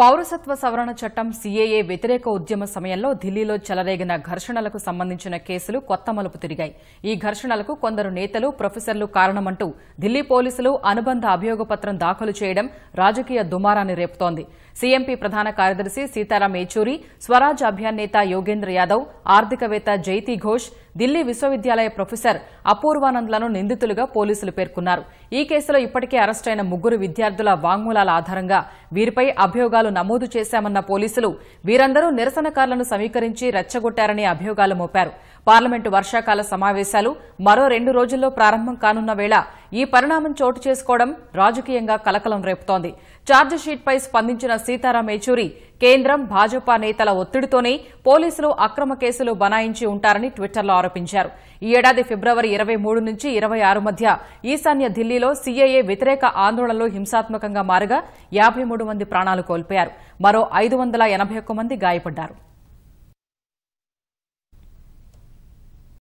పౌరసత్వ సవరణ చట్టం సీఏఏ వ్యతిరేక ఉద్యమ సమయంలో ఢిల్లీలో చెలరేగిన ఘర్షణలకు సంబంధించిన కేసులు కొత్త మలుపు తిరిగాయి ఈ ఘర్షణలకు కొందరు నేతలు ప్రొఫెసర్లు కారణమంటూ ఢిల్లీ పోలీసులు అనుబంధ అభియోగపత్రం దాఖలు చేయడం రాజకీయ దుమారాన్ని రేపుతోంది సీఎంపీ ప్రధాన కార్యదర్శి సీతారాం యేచూరి స్వరాజ్ అభియాన్ నేత యోగేంద్ర యాదవ్ ఆర్థికవేత్త జైతీ ఘోష్ ఢిల్లీ విశ్వవిద్యాలయ ప్రొఫెసర్ అపూర్వానంద్లను నిందితులుగా పోలీసులు పేర్కొన్నారు ఈ కేసులో ఇప్పటికే అరెస్టైన ముగ్గురు విద్యార్థుల వాంగ్మూలాల ఆధారంగా వీరిపై అభియోగాలు అభియోగాలు నమోదు చేశామన్న పోలీసులు వీరందరూ నిరసనకారులను సమీకరించి రెచ్చగొట్టారని అభియోగాలు మోపారు పార్లమెంటు వర్షాకాల సమావేశాలు మరో రెండు రోజుల్లో ప్రారంభం కానున్న వేళ ఈ పరిణామం చోటు చేసుకోవడం రాజకీయంగా కలకలం రేపుతోంది పై స్పందించిన సీతారాం యేచూరి కేంద్రం భాజపా నేతల ఒత్తిడితోనే పోలీసులు అక్రమ కేసులు బనాయించి ఉంటారని ట్విట్టర్లో ఆరోపించారు ఈ ఏడాది ఫిబ్రవరి ఇరవై మూడు నుంచి ఇరవై ఆరు మధ్య ఈశాన్య ఢిల్లీలో సీఏఏ వ్యతిరేక ఆందోళనలు హింసాత్మకంగా మారగా యాబై మంది ప్రాణాలు కోల్పోయారు మరో ఐదు మంది గాయపడ్డారు